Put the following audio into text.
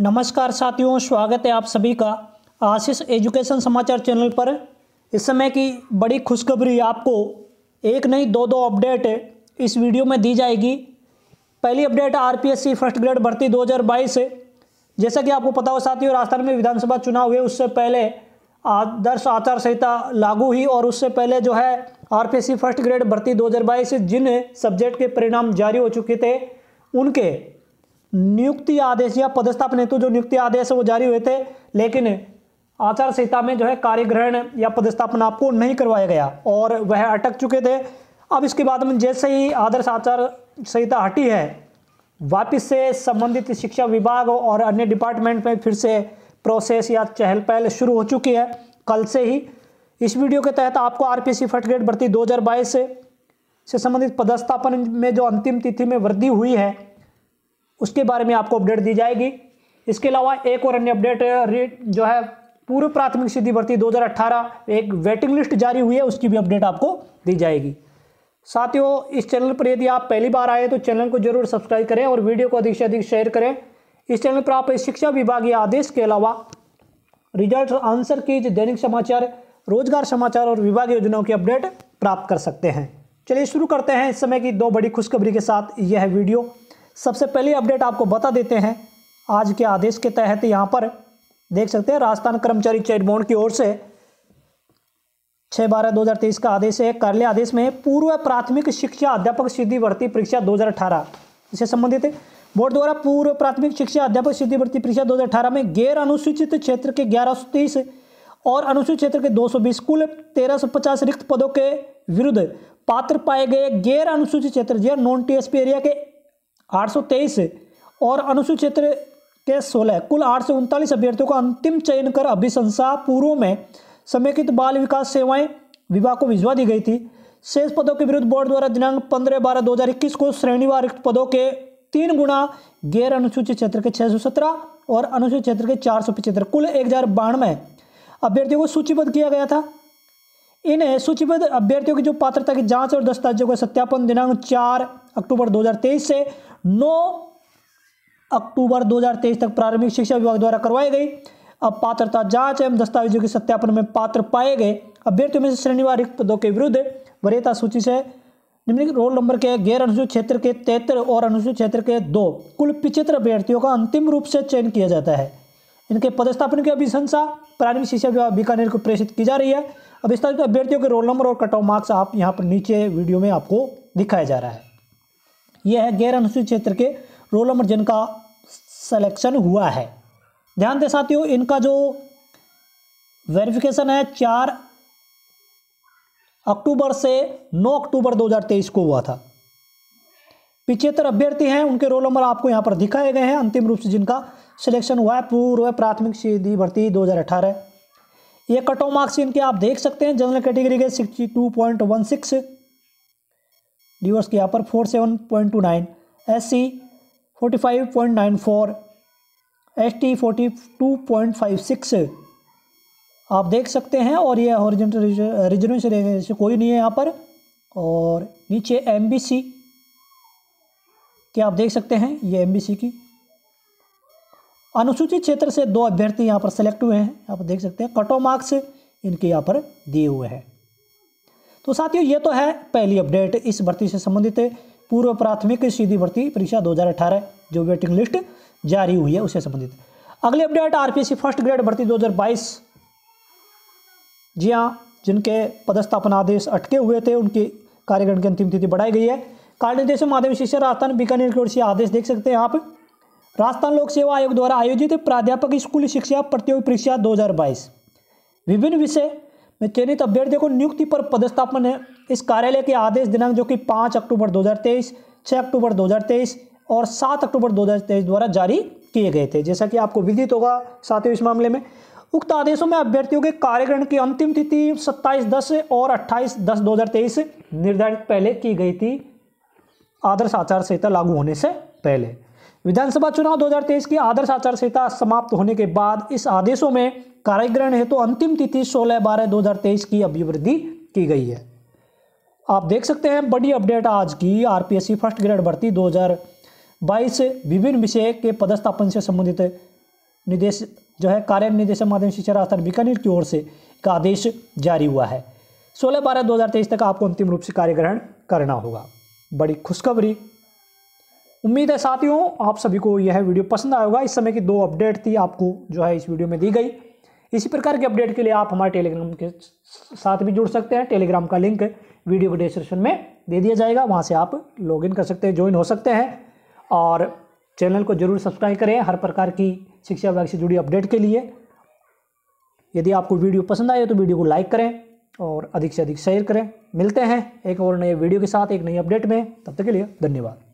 नमस्कार साथियों स्वागत है आप सभी का आशीष एजुकेशन समाचार चैनल पर इस समय की बड़ी खुशखबरी आपको एक नहीं दो दो अपडेट इस वीडियो में दी जाएगी पहली अपडेट आरपीएससी फर्स्ट ग्रेड भर्ती 2022 जैसा कि आपको पता हो साथियों राजस्थान में विधानसभा चुनाव हुए उससे पहले आदर्श आचार संहिता लागू हुई और उससे पहले जो है आर फर्स्ट ग्रेड भर्ती दो जिन सब्जेक्ट के परिणाम जारी हो चुके थे उनके नियुक्ति आदेश या पदस्थापन हेतु जो नियुक्ति आदेश वो जारी हुए थे लेकिन आचार संहिता में जो है कार्य ग्रहण या पदस्थापन आपको नहीं करवाया गया और वह अटक चुके थे अब इसके बाद में जैसे ही आदर्श आचार संहिता हटी है वापस से संबंधित शिक्षा विभाग और अन्य डिपार्टमेंट में फिर से प्रोसेस या चहल पहल शुरू हो चुकी है कल से ही इस वीडियो के तहत आपको आरपीसी फर्स्ट ग्रेड भर्ती 2022 से संबंधित पदस्थापन में जो अंतिम तिथि में वृद्धि हुई है उसके बारे में आपको अपडेट दी जाएगी इसके अलावा एक और अन्य अपडेट जो है पूर्व प्राथमिक सिद्धि भर्ती 2018 एक वेटिंग लिस्ट जारी हुई है उसकी भी अपडेट आपको दी जाएगी साथियों इस चैनल पर यदि आप पहली बार आए तो चैनल को जरूर सब्सक्राइब करें और वीडियो को अधिक से अधिक शेयर करें इस चैनल पर आप शिक्षा विभागीय आदेश के अलावा रिजल्ट आंसर कीज दैनिक समाचार रोजगार समाचार और विभागीय योजनाओं की अपडेट प्राप्त कर सकते हैं चलिए शुरू करते हैं इस समय की दो बड़ी खुशखबरी के साथ यह वीडियो सबसे पहली अपडेट आपको बता देते हैं आज के आदेश के तहत यहाँ पर देख सकते हैं राजस्थान कर्मचारी चेट बोर्ड की ओर से छः बारह दो हज़ार तेईस का आदेश है कार्यालय आदेश में पूर्व प्राथमिक शिक्षा अध्यापक सिद्धि भर्ती परीक्षा दो हज़ार अठारह इससे संबंधित है बोर्ड द्वारा पूर्व प्राथमिक शिक्षा अध्यापक सिद्धि भर्ती परीक्षा 2018 में गैर अनुसूचित क्षेत्र के ग्यारह और अनुसूचित क्षेत्र के 220 कुल 1350 रिक्त पदों के विरुद्ध पात्र पाए गए गैर अनुसूचित क्षेत्र जो नॉन टीएसपी एरिया के 823 और अनुसूचित क्षेत्र के 16 कुल आठ सौ उनतालीस अभ्यर्थियों का अंतिम चयन कर अभिशंसा पूर्व में समेकित बाल विकास सेवाएं विभाग को भिजवा दी गई थी शेष पदों के विरुद्ध बोर्ड द्वारा दिनांक पंद्रह बारह दो हजार इक्कीस को श्रेणीवार रिक्त पदों के तीन गुणा गैर अनुसूचित क्षेत्र के छह सौ सत्रह और अनुसूचित क्षेत्र के चार सौ पचहत्तर कुल एक हजार बानवे अभ्यर्थियों को सूचीबद्ध किया गया था इन सूचीबद्ध अभ्यर्थियों की जो पात्रता की जांच और दस्तावेजों का सत्यापन दिनांक चार अक्टूबर 2023 से 9 अक्टूबर 2023 तक प्रारंभिक शिक्षा विभाग द्वारा करवाई गई अब पात्रता जांच एवं दस्तावेजों के सत्यापन में पात्र पाए गए अभ्यर्थियों में से श्रेणीवार रिक्त पदों के विरुद्ध वरीयता सूची से निम्नलिखित रोल नंबर के गैर अनुसूचित क्षेत्र के तेहत्तर और अनुसूचित क्षेत्र के दो कुल पिछहत्तर अभ्यर्थियों का अंतिम रूप से चयन किया जाता है इनके पदस्थापन की अभिशंसा प्रारंभिक शिक्षा विभाग बीकानेर को प्रेषित की जा रही है अब स्थापित अभ्यर्थियों के रोल नंबर और कट ऑफ मार्क्स आप यहाँ पर नीचे वीडियो में आपको दिखाया जा रहा है यह है गैर अनुसूचित क्षेत्र के रोल नंबर जिनका सिलेक्शन हुआ है ध्यान दें साथियों इनका जो वेरिफिकेशन है चार अक्टूबर से नौ अक्टूबर 2023 को हुआ था पिछहत्तर अभ्यर्थी हैं उनके रोल नंबर आपको यहां पर दिखाए गए हैं अंतिम रूप से जिनका सिलेक्शन हुआ है पूर्व प्राथमिक सीधी भर्ती 2018 ये कट ऑफ मार्क्स इनके आप देख सकते हैं जनरल कैटेगरी के sixty two point one six डिवर्स के यहाँ पर four seven point two nine S C forty five point nine four S T forty two point five six आप देख सकते हैं और ये ओरिजिनल रिजर्वेशन से कोई नहीं है यहाँ पर और नीचे एम बी सी क्या आप देख सकते हैं ये एम बी सी की अनुसूचित क्षेत्र से दो अभ्यर्थी यहाँ पर सेलेक्ट हुए हैं आप देख सकते हैं कट ऑफ मार्क्स इनके यहाँ पर दिए हुए हैं तो साथियों ये तो है पहली अपडेट इस भर्ती से संबंधित पूर्व प्राथमिक सीधी भर्ती परीक्षा 2018 जो वेटिंग लिस्ट जारी हुई है उससे संबंधित अगली अपडेट आरपीएससी फर्स्ट ग्रेड भर्ती 2022 जी हाँ जिनके पदस्थापन आदेश अटके हुए थे उनकी कार्यक्रम की अंतिम तिथि बढ़ाई गई है कार्य निर्देश माध्यम शिक्षा राजस्थान बीकानेर की ओर से आदेश देख सकते हैं आप राजस्थान लोक सेवा आयोग द्वारा आयोजित प्राध्यापक स्कूल शिक्षा प्रतियोगी परीक्षा 2022 विभिन्न विषय में चयनित अभ्यर्थियों को नियुक्ति पर पदस्थापन है इस कार्यालय के आदेश दिनांक जो कि पाँच अक्टूबर तेईस 6 अक्टूबर तेईस और सात अक्टूबर तेईस द्वारा जारी किए गए थे जैसा कि आपको विदित होगा साथ ही इस मामले में उक्त आदेशों में अभ्यर्थियों के कार्यक्रम की अंतिम तिथि 27 दस और 28 दस 2023 निर्धारित पहले की गई थी आदर्श आचार संहिता लागू होने से पहले विधानसभा चुनाव 2023 की आदर्श आचार संहिता समाप्त होने के बाद इस आदेशों में कार्यग्रहण हेतु तो अंतिम तिथि 16 बारह 2023 की अभिवृद्धि की गई है आप देख सकते हैं बड़ी अपडेट आज की आरपीएससी फर्स्ट ग्रेड भर्ती 2022 विभिन्न विषय के पदस्थापन से संबंधित निदेश जो है कार्य निदेशक माध्यम शिक्षा राजस्थान बीकानेर की ओर से का आदेश जारी हुआ है सोलह बारह दो तक आपको अंतिम रूप से कार्य ग्रहण करना होगा बड़ी खुशखबरी उम्मीद है साथियों आप सभी को यह वीडियो पसंद आएगा इस समय की दो अपडेट थी आपको जो है इस वीडियो में दी गई इसी प्रकार के अपडेट के लिए आप हमारे टेलीग्राम के साथ भी जुड़ सकते हैं टेलीग्राम का लिंक वीडियो के डिस्क्रिप्शन में दे दिया जाएगा वहाँ से आप लॉगिन कर सकते हैं ज्वाइन हो सकते हैं और चैनल को जरूर सब्सक्राइब करें हर प्रकार की शिक्षा विभाग से जुड़ी अपडेट के लिए यदि आपको वीडियो पसंद आए तो वीडियो को लाइक करें और अधिक से अधिक शेयर करें मिलते हैं एक और नए वीडियो के साथ एक नई अपडेट में तब तक के लिए धन्यवाद